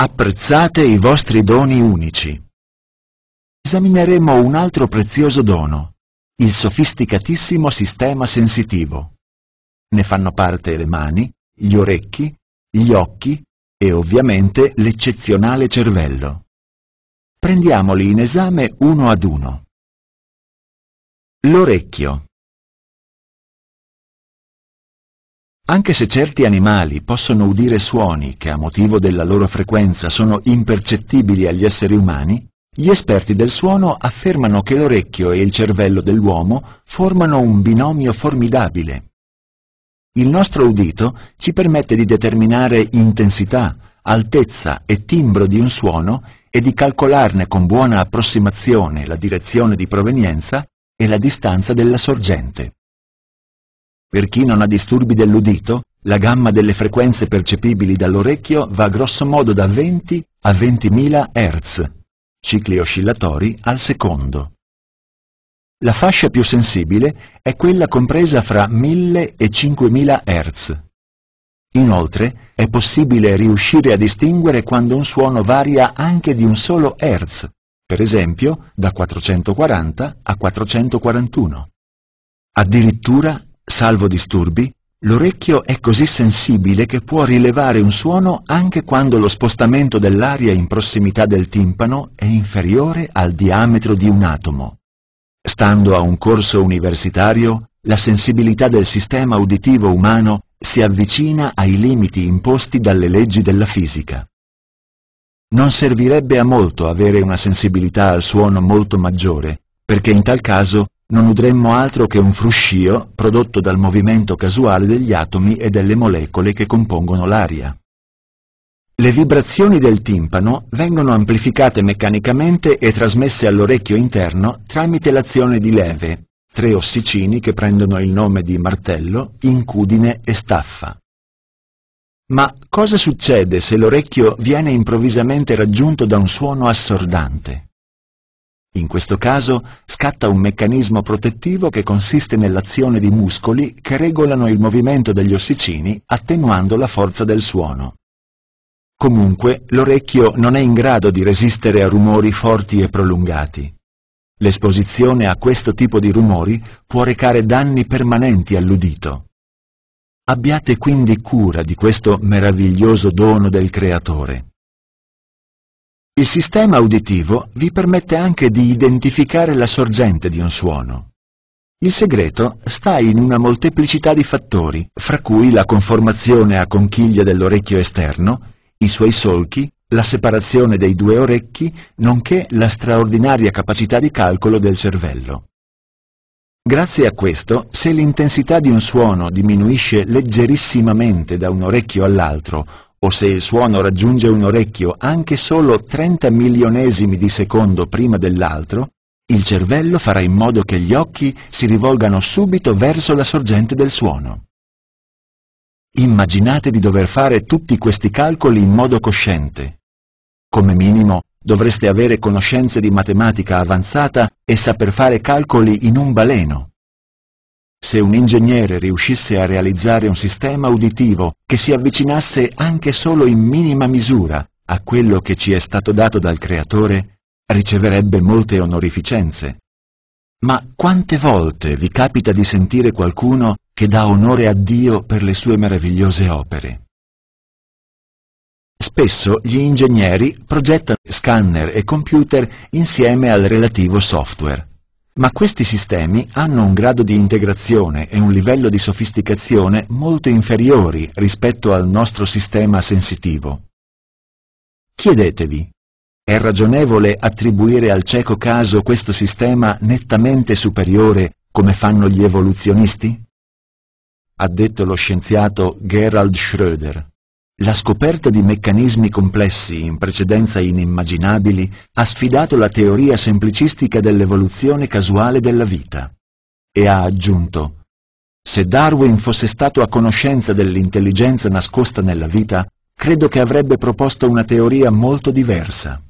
Apprezzate i vostri doni unici. Esamineremo un altro prezioso dono, il sofisticatissimo sistema sensitivo. Ne fanno parte le mani, gli orecchi, gli occhi e ovviamente l'eccezionale cervello. Prendiamoli in esame uno ad uno. L'orecchio. Anche se certi animali possono udire suoni che a motivo della loro frequenza sono impercettibili agli esseri umani, gli esperti del suono affermano che l'orecchio e il cervello dell'uomo formano un binomio formidabile. Il nostro udito ci permette di determinare intensità, altezza e timbro di un suono e di calcolarne con buona approssimazione la direzione di provenienza e la distanza della sorgente. Per chi non ha disturbi dell'udito, la gamma delle frequenze percepibili dall'orecchio va grossomodo da 20 a 20.000 Hz, cicli oscillatori al secondo. La fascia più sensibile è quella compresa fra 1000 e 5000 Hz. Inoltre, è possibile riuscire a distinguere quando un suono varia anche di un solo Hz, per esempio da 440 a 441. Addirittura Salvo disturbi, l'orecchio è così sensibile che può rilevare un suono anche quando lo spostamento dell'aria in prossimità del timpano è inferiore al diametro di un atomo. Stando a un corso universitario, la sensibilità del sistema uditivo umano si avvicina ai limiti imposti dalle leggi della fisica. Non servirebbe a molto avere una sensibilità al suono molto maggiore, perché in tal caso non udremmo altro che un fruscio prodotto dal movimento casuale degli atomi e delle molecole che compongono l'aria. Le vibrazioni del timpano vengono amplificate meccanicamente e trasmesse all'orecchio interno tramite l'azione di leve, tre ossicini che prendono il nome di martello, incudine e staffa. Ma cosa succede se l'orecchio viene improvvisamente raggiunto da un suono assordante? In questo caso scatta un meccanismo protettivo che consiste nell'azione di muscoli che regolano il movimento degli ossicini attenuando la forza del suono. Comunque l'orecchio non è in grado di resistere a rumori forti e prolungati. L'esposizione a questo tipo di rumori può recare danni permanenti all'udito. Abbiate quindi cura di questo meraviglioso dono del Creatore. Il sistema uditivo vi permette anche di identificare la sorgente di un suono. Il segreto sta in una molteplicità di fattori, fra cui la conformazione a conchiglia dell'orecchio esterno, i suoi solchi, la separazione dei due orecchi, nonché la straordinaria capacità di calcolo del cervello. Grazie a questo, se l'intensità di un suono diminuisce leggerissimamente da un orecchio all'altro o se il suono raggiunge un orecchio anche solo 30 milionesimi di secondo prima dell'altro, il cervello farà in modo che gli occhi si rivolgano subito verso la sorgente del suono. Immaginate di dover fare tutti questi calcoli in modo cosciente. Come minimo, dovreste avere conoscenze di matematica avanzata e saper fare calcoli in un baleno. Se un ingegnere riuscisse a realizzare un sistema uditivo che si avvicinasse anche solo in minima misura a quello che ci è stato dato dal Creatore, riceverebbe molte onorificenze. Ma quante volte vi capita di sentire qualcuno che dà onore a Dio per le sue meravigliose opere? Spesso gli ingegneri progettano scanner e computer insieme al relativo software ma questi sistemi hanno un grado di integrazione e un livello di sofisticazione molto inferiori rispetto al nostro sistema sensitivo. Chiedetevi, è ragionevole attribuire al cieco caso questo sistema nettamente superiore come fanno gli evoluzionisti? Ha detto lo scienziato Gerald Schröder. La scoperta di meccanismi complessi, in precedenza inimmaginabili, ha sfidato la teoria semplicistica dell'evoluzione casuale della vita e ha aggiunto Se Darwin fosse stato a conoscenza dell'intelligenza nascosta nella vita, credo che avrebbe proposto una teoria molto diversa.